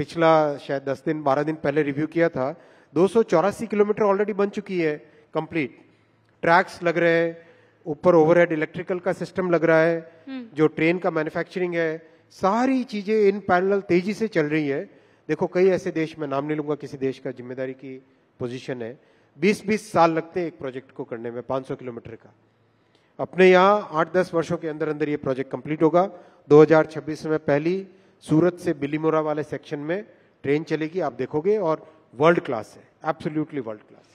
पिछला शायद दस दिन बारह दिन पहले रिव्यू किया था दो किलोमीटर ऑलरेडी बन चुकी है कंप्लीट ट्रैक्स लग रहे हैं ऊपर ओवरहेड इलेक्ट्रिकल का सिस्टम लग रहा है हम्म। जो ट्रेन का मैन्युफैक्चरिंग है सारी चीजें इन पैरेलल तेजी से चल रही है देखो कई ऐसे देश में नाम नहीं लूंगा किसी देश का जिम्मेदारी की पोजीशन है 20-20 साल लगते हैं एक प्रोजेक्ट को करने में 500 किलोमीटर का अपने यहाँ 8-10 वर्षों के अंदर अंदर ये प्रोजेक्ट कंप्लीट होगा दो में पहली सूरत से बिलीमोरा वाले सेक्शन में ट्रेन चलेगी आप देखोगे और वर्ल्ड क्लास है एब्सोल्यूटली वर्ल्ड क्लास